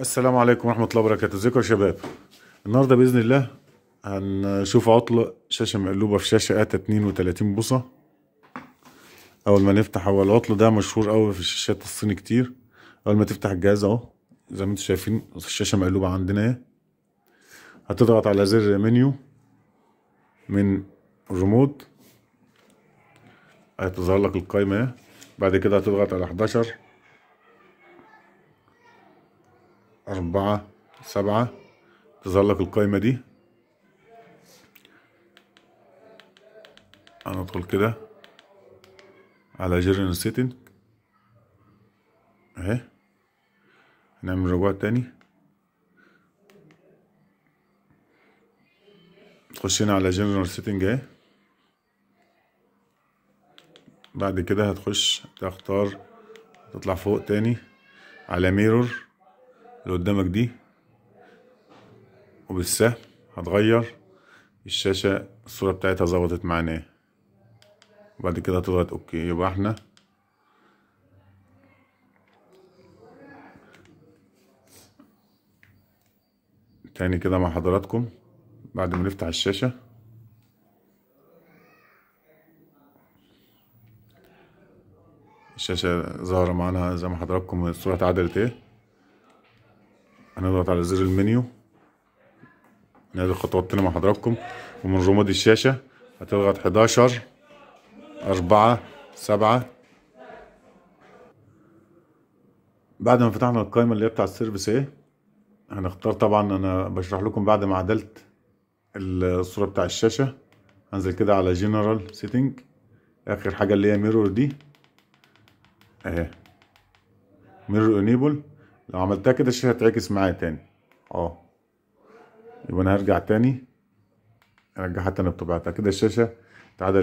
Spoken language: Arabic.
السلام عليكم ورحمة الله وبركاته ازيكم يا شباب النهاردة بإذن الله هنشوف عطله شاشة مقلوبة في شاشة آتا 32 بوصة أول ما نفتح هو العطل ده مشهور أوي في الشاشات الصيني كتير أول ما تفتح الجهاز أهو زي ما انتم شايفين الشاشة مقلوبة عندنا اهي هتضغط على زر منيو من الريموت هتظهر لك القايمة اهي بعد كده هتضغط على 11 أربعة سبعة تظهر لك القائمة دي هندخل كده على جيرنال سيتنج اهي نعمل رجوع تاني هنا على جنرال سيتنج اهي بعد كده هتخش تختار تطلع فوق تاني على ميرور اللي قدامك دي وبالسهم هتغير الشاشة الصورة بتاعتها ظبطت معانا ايه وبعد كده هتضغط اوكي يبقى احنا تاني كده مع حضراتكم بعد ما نفتح الشاشة الشاشة ظاهرة معانا زي ما حضراتكم الصورة اتعدلت ايه هنضغط على زر المنيو نادي الخطوات تاني مع حضراتكم ومن رمادي الشاشة هتضغط 11 4 7 بعد ما فتحنا القائمة اللي هي بتاع السيرفيس ايه هنختار طبعا انا بشرح لكم بعد ما عدلت الصورة بتاع الشاشة هنزل كده على جنرال سيتنج اخر حاجة اللي هي ميرور دي اهي ميرور انيبل لو عملتها كده الشاشة هتعكس معايا تاني اه يبقى انا هرجع تاني ارجعها تاني بطبيعتها كده الشاشة تعادل